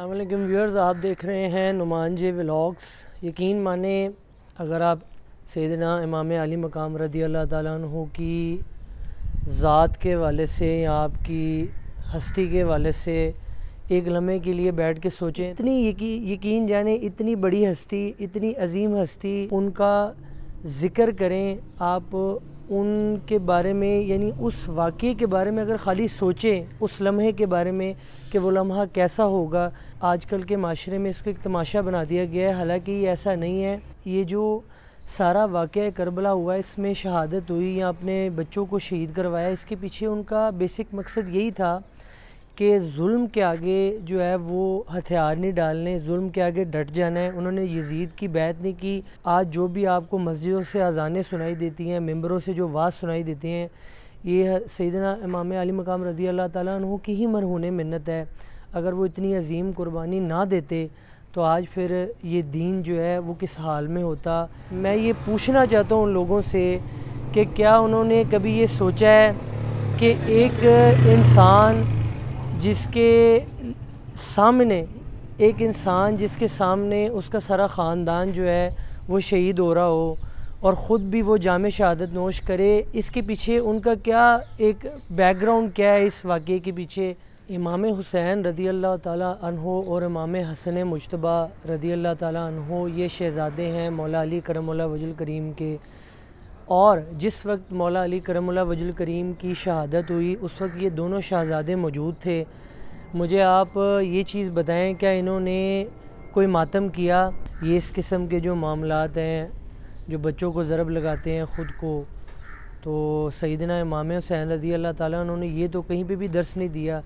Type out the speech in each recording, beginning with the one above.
अल्लाम व्यूअर्स आप देख रहे हैं नुमान जे व्लाग्स यकीन माने अगर आप सैदना इमाम अली मकाम रदी अल्लाह तु की ज़ात के वाले से या आपकी हस्ती के वाले से एक लम्हे के लिए बैठ के सोचें इतनी यकी, यकीन जाने इतनी बड़ी हस्ती इतनी अजीम हस्ती उनका ज़िक्र करें आप उनके बारे में यानी उस वाक़े के बारे में अगर खाली सोचें उस लम्हे के बारे में कि वो लम्हा कैसा होगा आजकल के माशरे में इसको एक तमाशा बना दिया गया है हालांकि ये ऐसा नहीं है ये जो सारा वाक़ करबला हुआ इसमें शहादत हुई या अपने बच्चों को शहीद करवाया इसके पीछे उनका बेसिक मकसद यही था कि जुल्म के आगे जो है वो हथियार नहीं डालने जुल्म के आगे डट जाना है उन्होंने यजीद की बैत नहीं की आज जो भी आपको मस्जिदों से अजानें सुनाई देती हैं मेम्बरों से जो वाज सुनाई देती हैं ये सैदना इमाम अली मकाम रज़ी अल्लाह तु की ही मरहून मन्नत है अगर वो इतनी अजीम कुर्बानी ना देते तो आज फिर ये दीन जो है वो किस हाल में होता मैं ये पूछना चाहता हूँ उन लोगों से कि क्या उन्होंने कभी ये सोचा है कि एक इंसान जिसके सामने एक इंसान जिसके सामने उसका सारा ख़ानदान जो है वो शहीद हो रहा हो और ख़ुद भी वो जाम शहादत नोश करे इसके पीछे उनका क्या एक बैकग्राउंड क्या है इस वाक़े के पीछे इमाम हुसैन रदी अल्लाह तहो और इमाम हसन मुशतबा रदी अल्लाह तहो ये शहज़ादे हैं मौला अली करम वजुल करीम के और जिस वक्त मौला अली करमुल्ला वजुल करीम की शहादत हुई उस वक्त ये दोनों शहजादे मौजूद थे मुझे आप ये चीज़ बताएं क्या इन्होंने कोई मातम किया ये इस किस्म के जो मामलात हैं जो बच्चों को ज़रब लगाते हैं ख़ुद को तो सईदना इमाम हुसैन रजी अल्लाह ताला उन्होंने ये तो कहीं पे भी दर्स नहीं दिया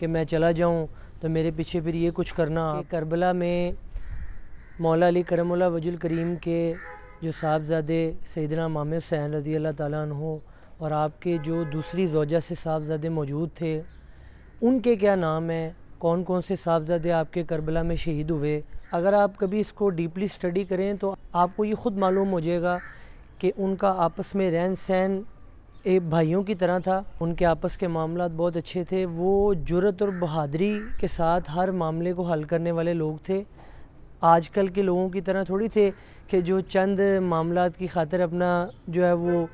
कि मैं चला जाऊँ तो मेरे पीछे फिर ये कुछ करना करबला में मौला अली करमुल्ला वजुल करीम के जो साहबजादे सैदना मामे हुसैन रज़ी अल्लाह तु और आपके जो दूसरी जोजा से साहबजादे मौजूद थे उनके क्या नाम हैं कौन कौन से साहबजादे आपके करबला में शहीद हुए अगर आप कभी इसको डीपली स्टडी करें तो आपको ये ख़ुद मालूम हो जाएगा कि उनका आपस में रहन सहन एक भाइयों की तरह था उनके आपस के मामला बहुत अच्छे थे वो जुरत और बहादरी के साथ हर मामले को हल करने वाले लोग थे आजकल के लोगों की तरह थोड़ी थे कि जो चंद मामला की खातिर अपना जो है वो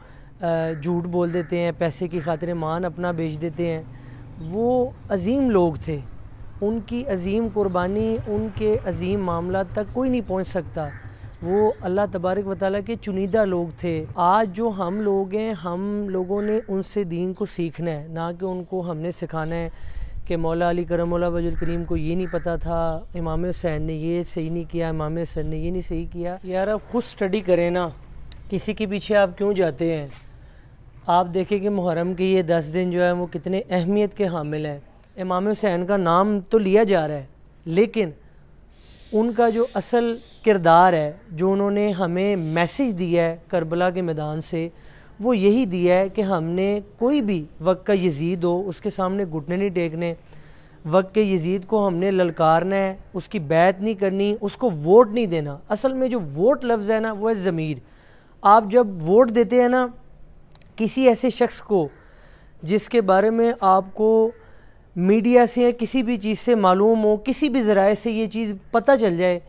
झूठ बोल देते हैं पैसे की खातिर मान अपना बेच देते हैं वो अजीम लोग थे उनकी अजीम कुर्बानी उनके अजीम मामला तक कोई नहीं पहुंच सकता वो अल्लाह तबारक वाली के चुनिंदा लोग थे आज जो हम लोग हैं हम लोगों ने उनसे दीन को सीखना है ना कि उनको हमने सिखाना है कि मौला अली करम वजुलकरीम को ये नहीं पता था इमाम हुसैन ने ये सही नहीं किया इमाम हुसैन ने ये नहीं सही किया यार आप खुद स्टडी करें ना किसी के पीछे आप क्यों जाते हैं आप देखें कि मुहर्रम के ये दस दिन जो है वो कितने अहमियत के हामिल हैं इमाम हुसैन का नाम तो लिया जा रहा है लेकिन उनका जो असल किरदार है जो उन्होंने हमें मैसेज दिया है करबला के मैदान से वो यही दिया है कि हमने कोई भी वक्त का यजीद हो उसके सामने घुटने नहीं टेकने वक्त के यजीद को हमने ललकारना है उसकी बैत नहीं करनी उसको वोट नहीं देना असल में जो वोट लफ्ज़ है ना वो है ज़मीर आप जब वोट देते हैं ना किसी ऐसे शख्स को जिसके बारे में आपको मीडिया से या किसी भी चीज़ से मालूम हो किसी भी ज़राए से ये चीज़ पता चल जाए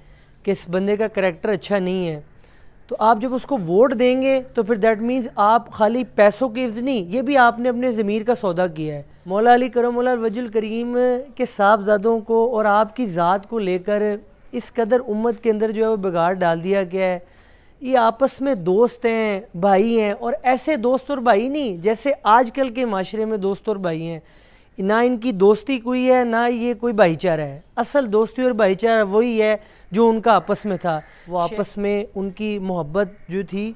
कि इस बंदे का करेक्टर अच्छा नहीं है तो आप जब उसको वोट देंगे तो फिर दैट मीन्स आप खाली पैसों की इफ्ज नहीं ये भी आपने अपने ज़मीर का सौदा किया है मौला अली करमल वजुल करीम के साहबजादों को और आपकी ज़ात को लेकर इस कदर उम्मत के अंदर जो है वो बिगाड़ डाल दिया गया है ये आपस में दोस्त हैं भाई हैं और ऐसे दोस्त और भाई नहीं जैसे आजकल के माशरे में दोस्त और भाई हैं ना इनकी दोस्ती कोई है ना ये कोई भाईचारा है असल दोस्ती और भाईचारा वही है जो उनका आपस में था वो अच्छा। आपस में उनकी मोहब्बत जो थी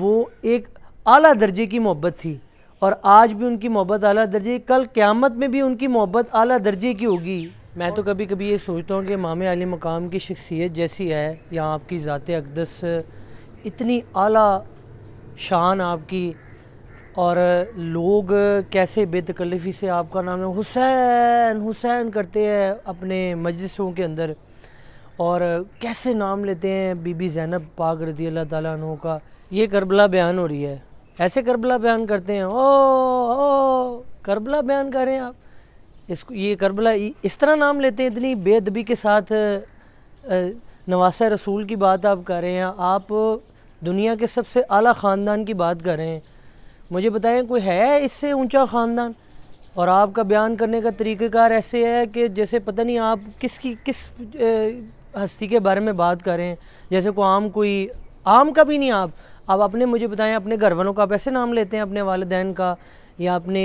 वो एक अली दर्जे की मोहब्बत थी और आज भी उनकी मोहब्बत अली दर्जे कल क़्यामत में भी उनकी मोहब्बत अली दर्जे की होगी मैं तो कभी कभी ये सोचता हूँ कि मामे अली मकाम की शख्सियत जैसी है या आपकी ज़ात अकदस इतनी अली शान आपकी और लोग कैसे बेतकल्लफ़ी से आपका नाम है हुसैन हुसैन करते हैं अपने मजलिसों के अंदर और कैसे नाम लेते हैं बीबी जैनब पाक रदी अल्लाह तु का ये करबला बयान हो रही है ऐसे करबला बयान करते हैं ओ ओ करबला बयान कर रहे हैं आप इसको ये करबला इस तरह नाम लेते हैं इतनी बेदबी के साथ नवासा रसूल की बात आप कर रहे हैं आप दुनिया के सबसे आला ख़ानदान की बात कर रहे हैं मुझे बताएं कोई है इससे ऊंचा ख़ानदान और आपका बयान करने का तरीक़ाकार ऐसे है कि जैसे पता नहीं आप किसकी किस हस्ती के बारे में बात करें जैसे को आम कोई आम का भी नहीं आप आप अपने मुझे बताएं अपने घर वालों का आप ऐसे नाम लेते हैं अपने वालदेन का या अपने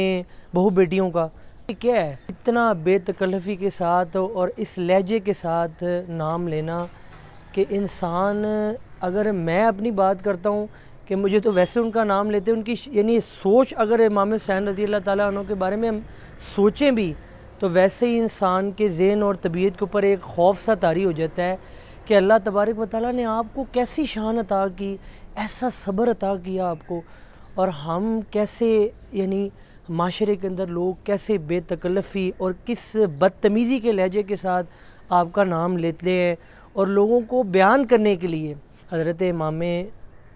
बहू बेटियों का क्या है इतना बेतकल्फ़ी के साथ और इस लहजे के साथ नाम लेना कि इंसान अगर मैं अपनी बात करता हूँ कि मुझे तो वैसे उनका नाम लेते उनकी यानी सोच अगर इमाम हुसैन रजी अल्लाह ताली के बारे में हम सोचें भी तो वैसे ही इंसान के जेन और तबीयत के ऊपर एक खौफ सा तारी हो जाता है कि अल्लाह तबारक वाली ने आपको कैसी शान अता की ऐसा सब्र अता किया आपको और हम कैसे यानी माशरे के अंदर लोग कैसे बेतकल्फ़ी और किस बदतमीज़ी के लहजे के साथ आपका नाम लेते हैं और लोगों को बयान करने के लिए हज़रत इमाम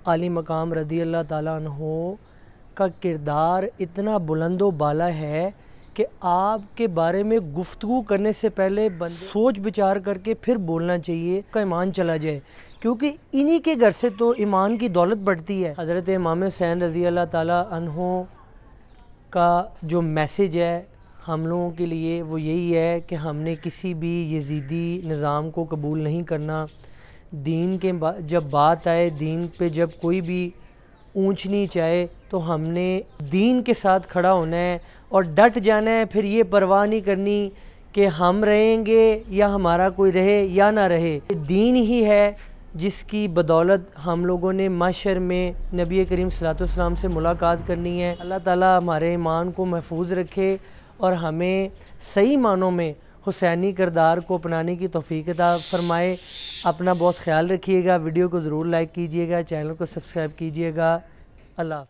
आली मकाम रदी अल्लाह तह का किरदार इतना बुलंद बाला है कि आपके बारे में गुफ्तु करने से पहले सोच विचार करके फिर बोलना चाहिए का ईमान चला जाए क्योंकि इन्हीं के घर से तो ईमान की दौलत बढ़ती है हज़रत इमाम हुसैन रजी अल्लाह तहों का जो मैसेज है हम लोगों के लिए वो यही है कि हमने किसी भी यजीदी निज़ाम को कबूल नहीं करना दीन के बा, जब बात आए दीन पे जब कोई भी ऊँच नीच आए तो हमने दीन के साथ खड़ा होना है और डट जाना है फिर ये परवाह नहीं करनी कि हम रहेंगे या हमारा कोई रहे या ना रहे दीन ही है जिसकी बदौलत हम लोगों ने माशर में नबी करीम सलाम से मुलाकात करनी है अल्लाह ताला हमारे ईमान को महफूज रखे और हमें सही मानों में हुसैनी करदार को अपनाने की तोफ़ी फ़रमाए अपना बहुत ख्याल रखिएगा वीडियो को ज़रूर लाइक कीजिएगा चैनल को सब्सक्राइब कीजिएगा अल्लाह